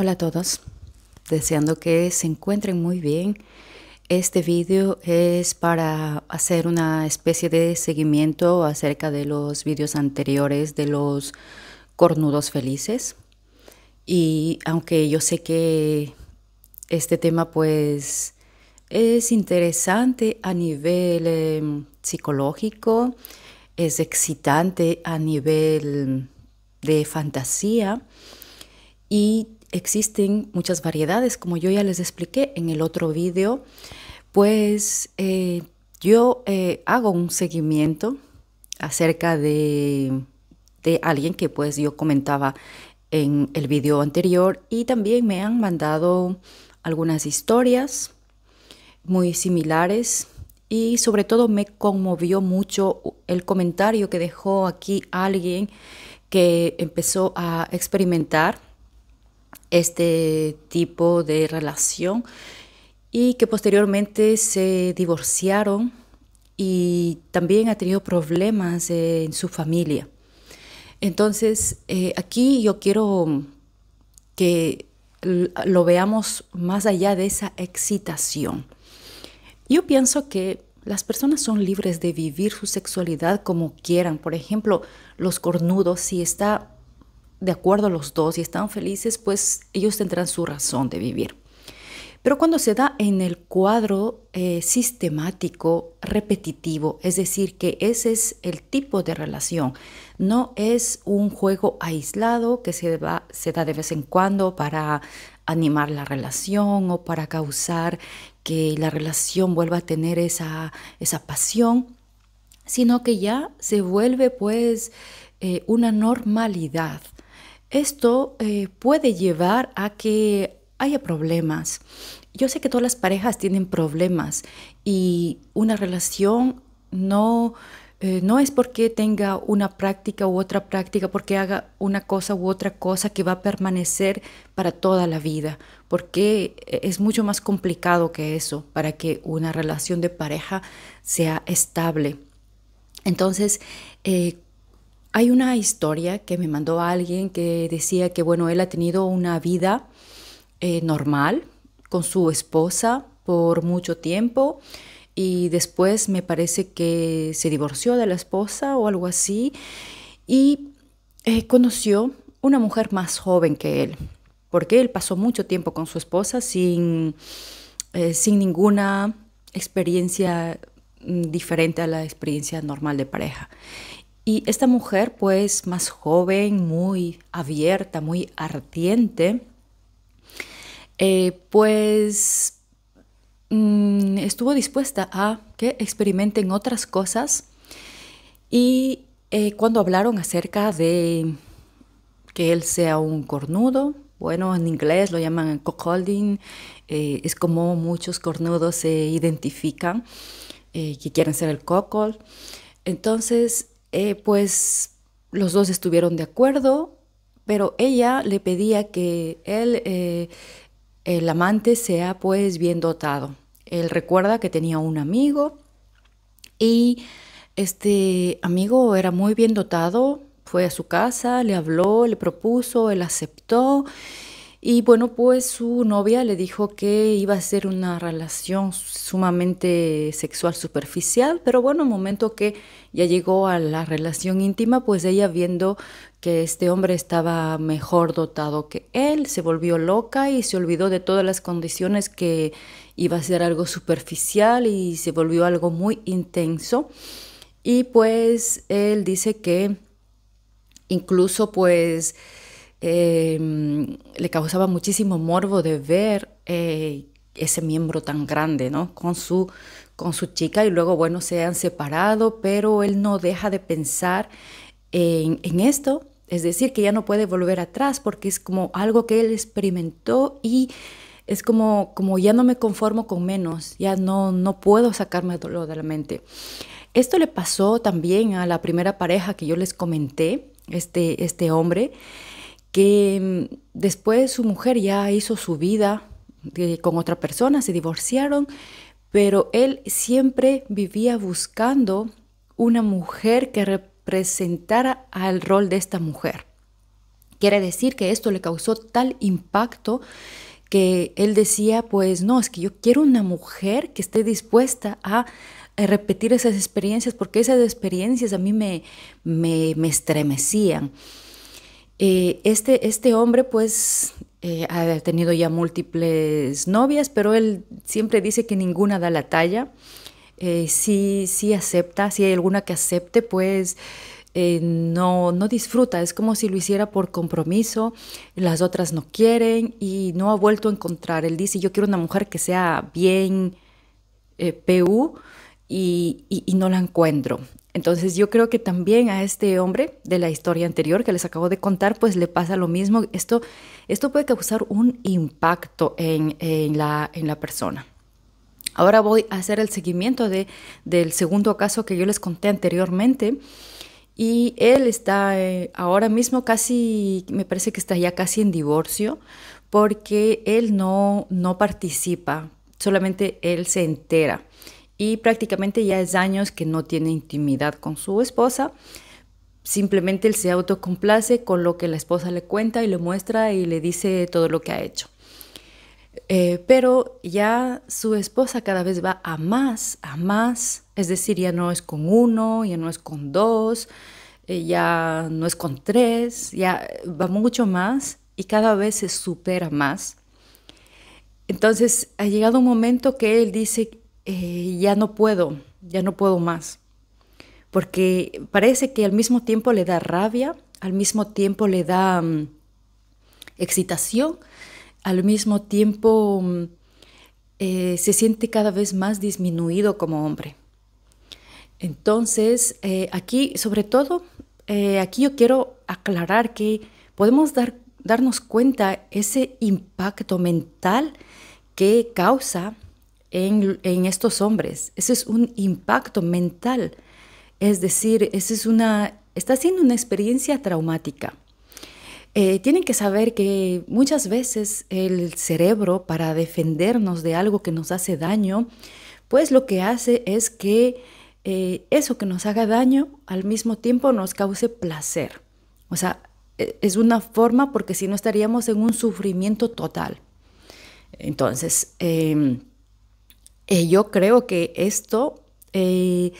Hola a todos, deseando que se encuentren muy bien. Este vídeo es para hacer una especie de seguimiento acerca de los vídeos anteriores de los cornudos felices. Y aunque yo sé que este tema pues es interesante a nivel em, psicológico, es excitante a nivel de fantasía y existen muchas variedades, como yo ya les expliqué en el otro video, pues eh, yo eh, hago un seguimiento acerca de, de, alguien que pues yo comentaba en el video anterior y también me han mandado algunas historias muy similares y sobre todo me conmovió mucho el comentario que dejó aquí alguien que empezó a experimentar este tipo de relación y que posteriormente se divorciaron y también ha tenido problemas eh, en su familia. Entonces, eh, aquí yo quiero que lo veamos más allá de esa excitación. Yo pienso que las personas son libres de vivir su sexualidad como quieran. Por ejemplo, los cornudos, si está de acuerdo a los dos y están felices, pues ellos tendrán su razón de vivir. Pero cuando se da en el cuadro eh, sistemático, repetitivo, es decir, que ese es el tipo de relación, no es un juego aislado que se, va, se da de vez en cuando para animar la relación o para causar que la relación vuelva a tener esa, esa pasión, sino que ya se vuelve pues eh, una normalidad esto eh, puede llevar a que haya problemas. Yo sé que todas las parejas tienen problemas y una relación no, eh, no es porque tenga una práctica u otra práctica, porque haga una cosa u otra cosa que va a permanecer para toda la vida, porque eh, es mucho más complicado que eso para que una relación de pareja sea estable. Entonces, hay una historia que me mandó alguien que decía que, bueno, él ha tenido una vida eh, normal con su esposa por mucho tiempo y después me parece que se divorció de la esposa o algo así y eh, conoció una mujer más joven que él, porque él pasó mucho tiempo con su esposa sin, eh, sin ninguna experiencia mm, diferente a la experiencia normal de pareja. Y esta mujer, pues más joven, muy abierta, muy ardiente, eh, pues mm, estuvo dispuesta a que experimenten otras cosas. Y eh, cuando hablaron acerca de que él sea un cornudo, bueno, en inglés lo llaman cockholding, eh, es como muchos cornudos se identifican, que quieren ser el cockhold. Entonces, eh, pues los dos estuvieron de acuerdo, pero ella le pedía que él, eh, el amante, sea pues bien dotado. Él recuerda que tenía un amigo y este amigo era muy bien dotado, fue a su casa, le habló, le propuso, él aceptó y bueno, pues su novia le dijo que iba a ser una relación sumamente sexual superficial, pero bueno, el momento que ya llegó a la relación íntima, pues ella viendo que este hombre estaba mejor dotado que él, se volvió loca y se olvidó de todas las condiciones que iba a ser algo superficial y se volvió algo muy intenso. Y pues él dice que incluso pues Em, le causaba muchísimo morbo de ver eh, ese miembro tan grande, ¿no? Con su, con su chica y luego, bueno, se han separado, pero él no deja de pensar en, esto, es decir, que ya no puede volver atrás porque es como algo que él experimentó y es como, como ya no me conformo con menos, ya no, no puedo sacarme dolor de la mente. Esto le pasó también a la primera pareja que yo les comenté, este, este hombre que mm, después su mujer ya hizo su vida eh, con otra persona, se divorciaron, pero él siempre vivía buscando una mujer que representara al rol de esta mujer. Quiere decir que esto le causó tal impacto que él decía, pues no, es que yo quiero una mujer que esté dispuesta a repetir esas experiencias, porque esas experiencias a mí me, me estremecían. Eh, este, este hombre pues eh, ha tenido ya múltiples novias, pero él siempre dice que ninguna da la talla. si, eh, si acepta, si hay alguna que acepte, pues no, disfruta, es como si lo hiciera por compromiso, las otras no quieren y no ha vuelto a encontrar. Él dice, yo quiero una mujer que sea bien PU y no la encuentro. Entonces yo creo que también a este hombre de la historia anterior que les acabo de contar, pues le pasa lo mismo. Esto, esto puede causar un impacto en, la, persona. Ahora voy a hacer el seguimiento del segundo caso que yo les conté anteriormente. Y él está eh, ahora mismo casi, me parece que está ya casi en divorcio porque él no, no participa, solamente él se entera y prácticamente ya es años que no tiene intimidad con su esposa. Simplemente él se autocomplace con lo que la esposa le cuenta y le muestra y le dice todo lo que ha hecho. Eh, pero ya su esposa cada vez va a más, a más, es decir, ya no es con uno, ya no es con dos, eh, ya no es con tres, ya va mucho más y cada vez se supera más. Entonces ha llegado un momento que él dice, eh, ya no puedo, ya no puedo más. Porque parece que al mismo tiempo le da rabia, al mismo tiempo le da mm, excitación, al mismo tiempo mm, eh, se siente cada vez más disminuido como hombre. Entonces, eh, aquí, sobre todo, aquí yo quiero aclarar que podemos darnos cuenta ese impacto mental que causa en, estos hombres. Ese es un impacto mental. Es decir, es una, está siendo una experiencia traumática. Eh, tienen que saber que muchas veces el cerebro, para defendernos de algo que nos hace daño, pues lo que hace es que eh, eso que nos haga daño al mismo tiempo nos cause placer. O sea, e, es una forma porque si no estaríamos en un sufrimiento total. Entonces, em, eh, yo creo que esto eh,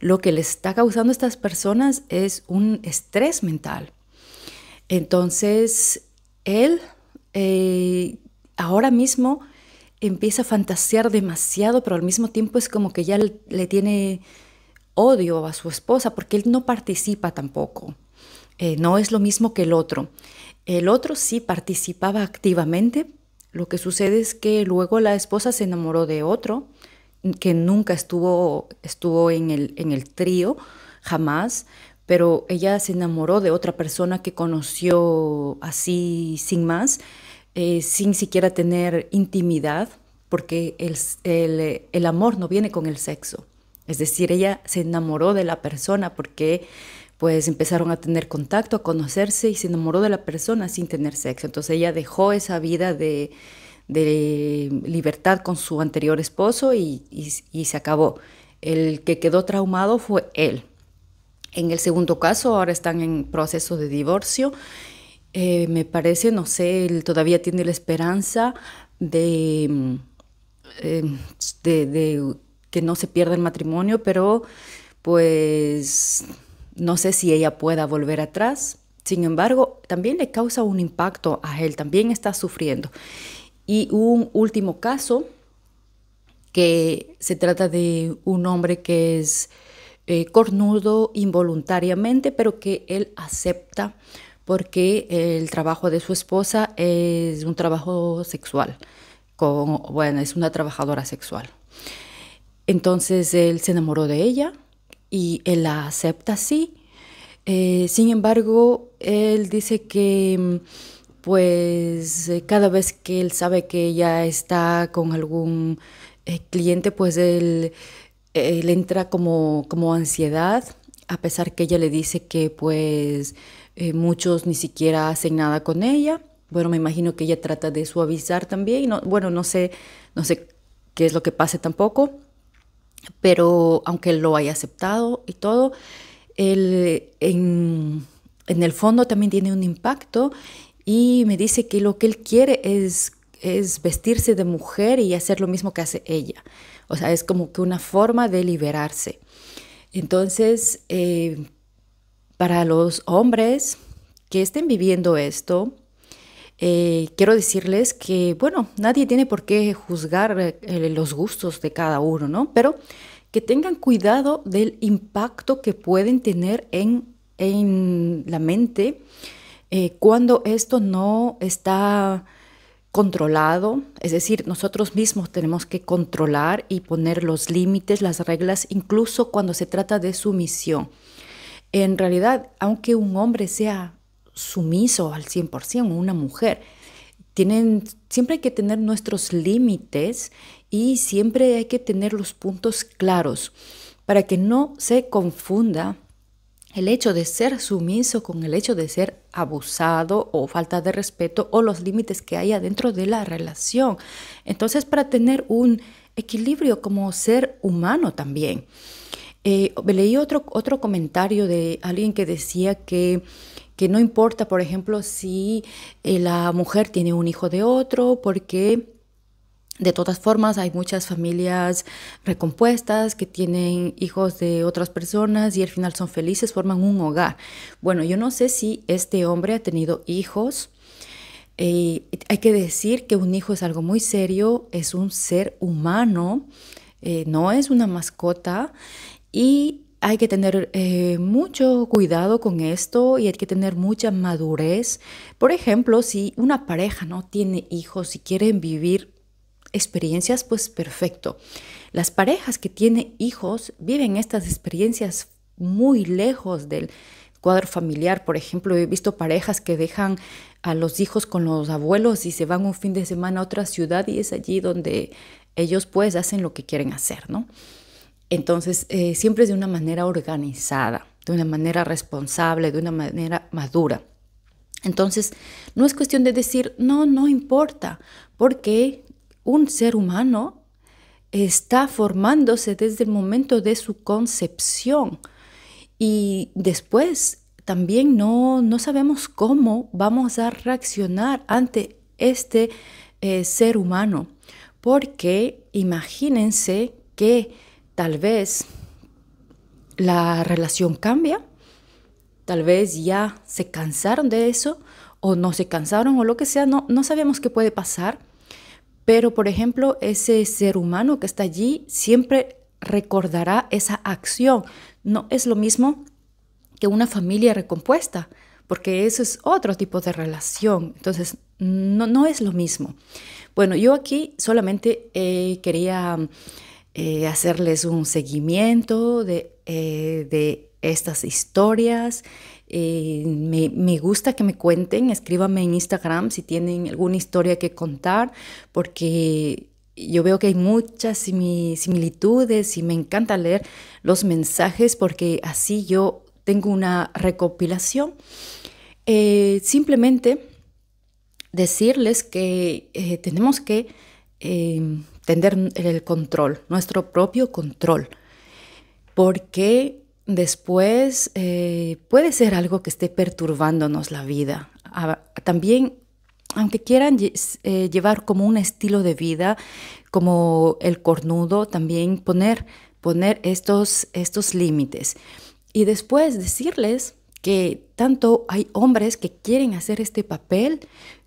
lo que le está causando a estas personas es un estrés mental. Entonces, él eh, ahora mismo empieza a fantasear demasiado, pero al mismo tiempo es como que ya le, tiene odio a su esposa porque él no participa tampoco. no es lo mismo que el otro. El otro sí participaba activamente. Lo que sucede es que luego la esposa se enamoró de otro que nunca estuvo, estuvo en el, en el trío, jamás, pero ella se enamoró de otra persona que conoció así sin más, eh, sin siquiera tener intimidad, porque el, el, amor no viene con el sexo. Es decir, ella se enamoró de la persona porque pues empezaron a tener contacto, a conocerse y se enamoró de la persona sin tener sexo. Entonces ella dejó esa vida de, de libertad con su anterior esposo y, se acabó. El que quedó traumado fue él. En el segundo caso, ahora están en proceso de divorcio. Eh, me parece, no sé, él todavía tiene la esperanza de, eh, de, de, que no se pierda el matrimonio, pero pues no sé si ella pueda volver atrás. Sin embargo, también le causa un impacto a él, también está sufriendo. Y un último caso que se trata de un hombre que es eh, cornudo involuntariamente, pero que él acepta porque el trabajo de su esposa es un trabajo sexual, bueno, es una trabajadora sexual. Entonces él se enamoró de ella y él la acepta así. Eh, sin embargo, él dice que mm, pues eh, cada vez que él sabe que ella está con algún eh, cliente, pues él, eh, entra como, como, ansiedad, a pesar que ella le dice que pues muchos ni siquiera hacen nada con ella. Bueno, me imagino que ella trata de suavizar también. No, bueno, no sé, no sé qué es lo que pase tampoco, pero aunque él lo haya aceptado y todo, él en, en el fondo también tiene un impacto y me dice que lo que él quiere es, es vestirse de mujer y hacer lo mismo que hace ella. O sea, es como que una forma de liberarse. Entonces, eh, para los hombres que estén viviendo esto, eh, quiero decirles que, bueno, nadie tiene por qué juzgar eh, los gustos de cada uno, ¿no? Pero que tengan cuidado del impacto que pueden tener en, en la mente eh, cuando esto no está controlado, es decir, nosotros mismos tenemos que controlar y poner los límites, las reglas, incluso cuando se trata de sumisión. En realidad, aunque un hombre sea sumiso al 100%, una mujer, siempre hay que tener nuestros límites y siempre hay que tener los puntos claros para que no se confunda el hecho de ser sumiso con el hecho de ser abusado o falta de respeto o los límites que hay dentro de la relación. Entonces, para tener un equilibrio como ser humano también. Eh, leí otro, otro comentario de alguien que decía que, no importa, por ejemplo, si eh, la mujer tiene un hijo de otro, porque de todas formas, hay muchas familias recompuestas que tienen hijos de otras personas y al final son felices, forman un hogar. Bueno, yo no sé si este hombre ha tenido hijos. Eh, hay que decir que un hijo es algo muy serio, es un ser humano, eh, no es una mascota y hay que tener eh, mucho cuidado con esto y hay que tener mucha madurez. Por ejemplo, si una pareja no tiene hijos y quieren vivir experiencias, pues perfecto. Las parejas que tienen hijos viven estas experiencias muy lejos del cuadro familiar. Por ejemplo, he visto parejas que dejan a los hijos con los abuelos y se van un fin de semana a otra ciudad y es allí donde ellos pues hacen lo que quieren hacer, ¿no? Entonces, eh, siempre siempre de una manera organizada, de una manera responsable, de una manera madura. Entonces, no es cuestión de decir, no, no importa, porque un ser humano está formándose desde el momento de su concepción y después también no, sabemos cómo vamos a reaccionar ante este eh, ser humano, porque imagínense que tal vez la relación cambia, tal vez ya se cansaron de eso o no se cansaron o lo que sea, no sabemos qué puede pasar pero, por ejemplo, ese ser humano que está allí siempre recordará esa acción. No es lo mismo que una familia recompuesta, porque eso es otro tipo de relación. Entonces, no, no es lo mismo. Bueno, yo aquí solamente eh, quería eh, hacerles un seguimiento de, eh, de estas historias eh, me, gusta que me cuenten, escríbanme en Instagram si tienen alguna historia que contar, porque yo veo que hay muchas similitudes y me encanta leer los mensajes porque así yo tengo una recopilación. Eh, simplemente decirles que eh, tenemos que tener el control, nuestro propio control, porque Después, eh, puede ser algo que esté perturbándonos la vida. También, aunque quieran eh, llevar como un estilo de vida, como el cornudo, también poner, poner estos, estos límites. Y después decirles que tanto hay hombres que quieren hacer este papel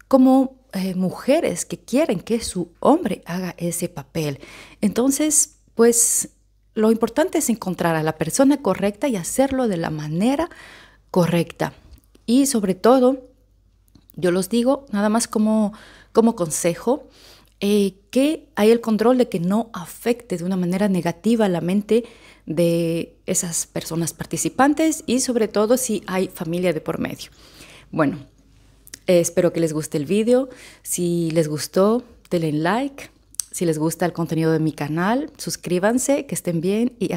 como eh, mujeres que quieren que su hombre haga ese papel. Entonces, pues lo importante es encontrar a la persona correcta y hacerlo de la manera correcta. Y sobre todo, yo los digo nada más como, como consejo, eh, que hay el control de que no afecte de una manera negativa la mente de esas personas participantes y sobre todo si hay familia de por medio. Bueno, eh, espero que les guste el video. Si les gustó, denle like, si les gusta el contenido de mi canal, suscríbanse, que estén bien y hasta